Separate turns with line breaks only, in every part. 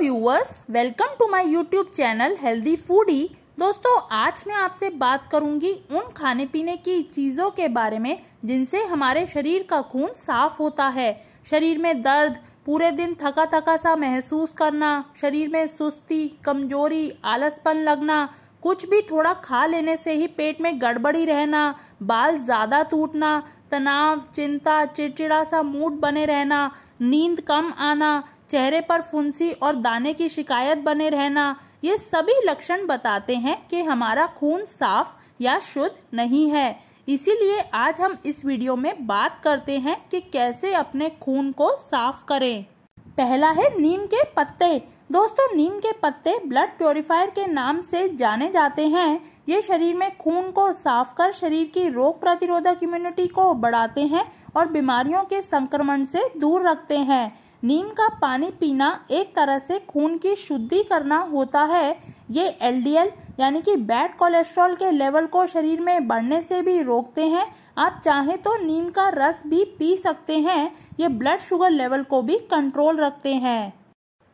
Viewers welcome to my YouTube channel healthy foodie दोस्तों आज मैं आपसे बात करूंगी उन खाने पीने की चीज़ों के बारे में जिनसे हमारे शरीर का खून साफ होता है शरीर में दर्द पूरे दिन थका थका सा महसूस करना शरीर में सुस्ती कमजोरी आलसपन लगना कुछ भी थोड़ा खा लेने से ही पेट में गड़बड़ी रहना बाल ज़्यादा टूटना तनाव चिंता चिड़चिड़ा सा मूड बने रहना नींद कम आना चेहरे पर फुंसी और दाने की शिकायत बने रहना ये सभी लक्षण बताते हैं कि हमारा खून साफ या शुद्ध नहीं है इसीलिए आज हम इस वीडियो में बात करते हैं कि कैसे अपने खून को साफ करें पहला है नीम के पत्ते दोस्तों नीम के पत्ते ब्लड प्योरीफायर के नाम से जाने जाते हैं ये शरीर में खून को साफ कर शरीर की रोग प्रतिरोधक इम्यूनिटी को बढ़ाते हैं और बीमारियों के संक्रमण से दूर रखते हैं नीम का पानी पीना एक तरह से खून की शुद्धि करना होता है ये एलडीएल यानी कि बैड कोलेस्ट्रॉल के लेवल को शरीर में बढ़ने से भी रोकते हैं आप चाहें तो नीम का रस भी पी सकते हैं ये ब्लड शुगर लेवल को भी कंट्रोल रखते हैं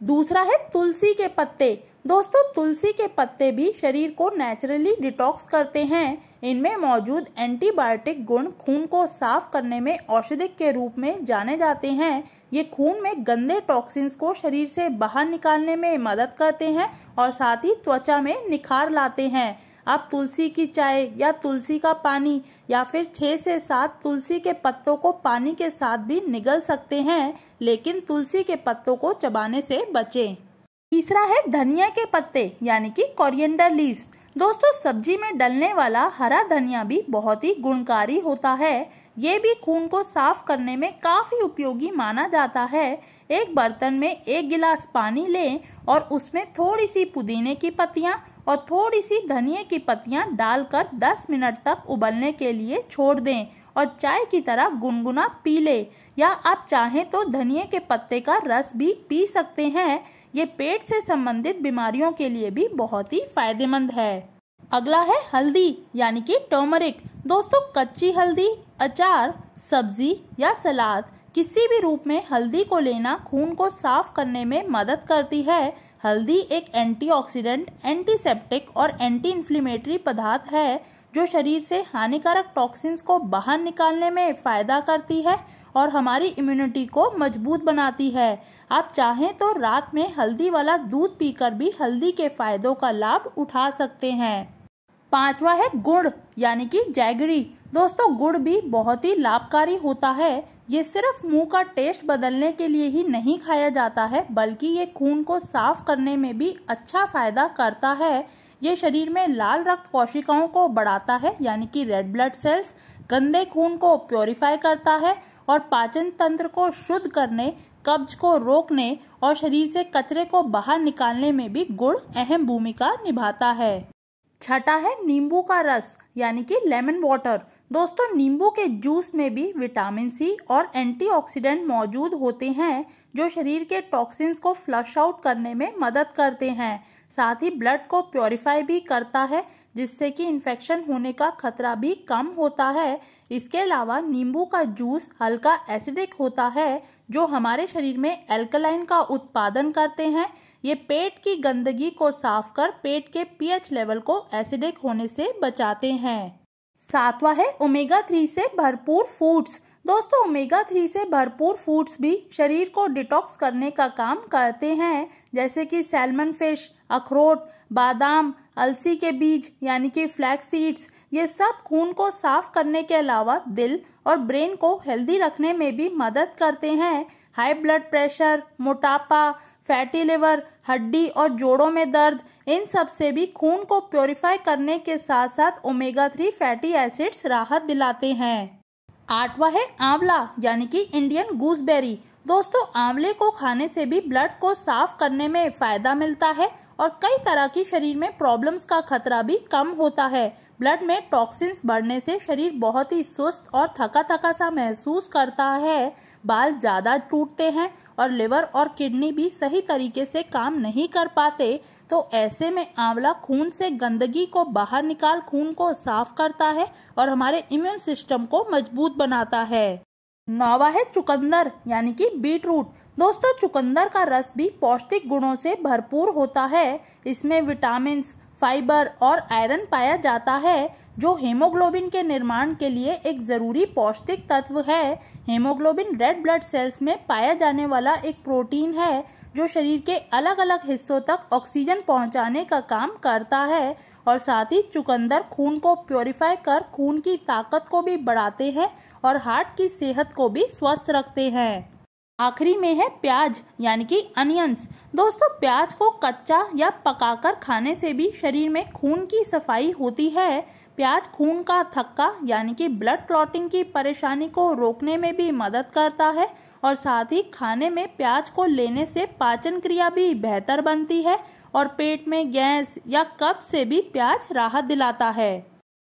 दूसरा है तुलसी के पत्ते दोस्तों तुलसी के पत्ते भी शरीर को नेचुरली डिटॉक्स करते हैं इनमें मौजूद एंटीबायोटिक गुण खून को साफ करने में औषधिक के रूप में जाने जाते हैं ये खून में गंदे टॉक्सिन्स को शरीर से बाहर निकालने में मदद करते हैं और साथ ही त्वचा में निखार लाते हैं आप तुलसी की चाय या तुलसी का पानी या फिर छः से सात तुलसी के पत्तों को पानी के साथ भी निगल सकते हैं लेकिन तुलसी के पत्तों को चबाने से बचें तीसरा है धनिया के पत्ते यानी कि कोरिएंडर लीव्स दोस्तों सब्जी में डलने वाला हरा धनिया भी बहुत ही गुणकारी होता है ये भी खून को साफ करने में काफ़ी उपयोगी माना जाता है एक बर्तन में एक गिलास पानी लें और उसमें थोड़ी सी पुदीने की पत्तियां और थोड़ी सी धनिए की पत्तियां डालकर 10 मिनट तक उबलने के लिए छोड़ दें और चाय की तरह गुनगुना पी लें या आप चाहें तो धनिए के पत्ते का रस भी पी सकते हैं ये पेट से संबंधित बीमारियों के लिए भी बहुत ही फायदेमंद है अगला है हल्दी यानी कि टर्मरिक दोस्तों कच्ची हल्दी अचार सब्जी या सलाद किसी भी रूप में हल्दी को लेना खून को साफ करने में मदद करती है हल्दी एक एंटीऑक्सीडेंट, एंटीसेप्टिक और एंटी इन्फ्लेमेटरी पदार्थ है जो शरीर से हानिकारक टॉक्सिन्स को बाहर निकालने में फ़ायदा करती है और हमारी इम्यूनिटी को मजबूत बनाती है आप चाहें तो रात में हल्दी वाला दूध पीकर भी हल्दी के फायदों का लाभ उठा सकते हैं पांचवा है गुड़ यानी कि जैगरी दोस्तों गुड़ भी बहुत ही लाभकारी होता है ये सिर्फ मुंह का टेस्ट बदलने के लिए ही नहीं खाया जाता है बल्कि ये खून को साफ करने में भी अच्छा फायदा करता है ये शरीर में लाल रक्त कोशिकाओं को बढ़ाता है यानी कि रेड ब्लड सेल्स गंदे खून को प्योरीफाई करता है और पाचन तंत्र को शुद्ध करने कब्ज को रोकने और शरीर से कचरे को बाहर निकालने में भी गुड़ अहम भूमिका निभाता है छठा है नींबू का रस यानी कि लेमन वाटर दोस्तों नींबू के जूस में भी विटामिन सी और एंटीऑक्सीडेंट मौजूद होते हैं जो शरीर के टॉक्सिन्स को फ्लश आउट करने में मदद करते हैं साथ ही ब्लड को प्योरीफाई भी करता है जिससे कि इन्फेक्शन होने का खतरा भी कम होता है इसके अलावा नींबू का जूस हल्का एसिडिक होता है जो हमारे शरीर में एल्कलाइन का उत्पादन करते हैं ये पेट की गंदगी को साफ कर पेट के पीएच लेवल को एसिडिक होने से बचाते हैं सातवा है ओमेगा थ्री से भरपूर फूड्स दोस्तों ओमेगा थ्री से भरपूर फूड्स भी शरीर को डिटॉक्स करने का काम करते हैं जैसे कि सैलमन फिश अखरोट बादाम अलसी के बीज यानी कि फ्लैक्स सीड्स ये सब खून को साफ करने के अलावा दिल और ब्रेन को हेल्दी रखने में भी मदद करते हैं हाई ब्लड प्रेशर मोटापा फैटी लिवर हड्डी और जोड़ों में दर्द इन सब से भी खून को प्योरीफाई करने के साथ साथ ओमेगा थ्री फैटी एसिड्स राहत दिलाते हैं आठवा है आंवला यानी कि इंडियन गूसबेरी दोस्तों आंवले को खाने से भी ब्लड को साफ करने में फ़ायदा मिलता है और कई तरह की शरीर में प्रॉब्लम्स का खतरा भी कम होता है ब्लड में टॉक्सिन्स बढ़ने से शरीर बहुत ही सुस्त और थका थका सा महसूस करता है बाल ज़्यादा टूटते हैं और लिवर और किडनी भी सही तरीके से काम नहीं कर पाते तो ऐसे में आंवला खून से गंदगी को बाहर निकाल खून को साफ करता है और हमारे इम्यून सिस्टम को मजबूत बनाता है नौवा है चुकंदर यानी कि बीट रूट दोस्तों चुकंदर का रस भी पौष्टिक गुणों से भरपूर होता है इसमें विटामिन फाइबर और आयरन पाया जाता है जो हेमोग्लोबिन के निर्माण के लिए एक ज़रूरी पौष्टिक तत्व है हेमोग्लोबिन रेड ब्लड सेल्स में पाया जाने वाला एक प्रोटीन है जो शरीर के अलग अलग हिस्सों तक ऑक्सीजन पहुंचाने का काम करता है और साथ ही चुकंदर खून को प्योरीफाई कर खून की ताकत को भी बढ़ाते हैं और हार्ट की सेहत को भी स्वस्थ रखते हैं आखिरी में है प्याज यानी कि अनियंस दोस्तों प्याज को कच्चा या पकाकर खाने से भी शरीर में खून की सफाई होती है प्याज खून का थक्का यानी कि ब्लड क्लॉटिंग की परेशानी को रोकने में भी मदद करता है और साथ ही खाने में प्याज को लेने से पाचन क्रिया भी बेहतर बनती है और पेट में गैस या कप से भी प्याज राहत दिलाता है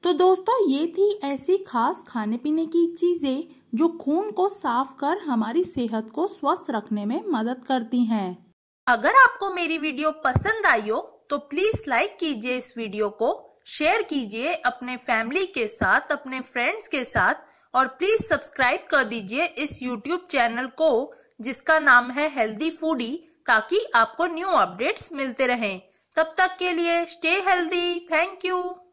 तो दोस्तों ये थी ऐसी खास खाने पीने की चीज़ें जो खून को साफ कर हमारी सेहत को स्वस्थ रखने में मदद करती हैं। अगर आपको मेरी वीडियो पसंद आई हो तो प्लीज लाइक कीजिए इस वीडियो को शेयर कीजिए अपने फैमिली के साथ अपने फ्रेंड्स के साथ और प्लीज सब्सक्राइब कर दीजिए इस यूट्यूब चैनल को जिसका नाम है हेल्दी फूडी ताकि आपको न्यू अपडेट्स मिलते रहें तब तक के लिए स्टे हेल्दी थैंक यू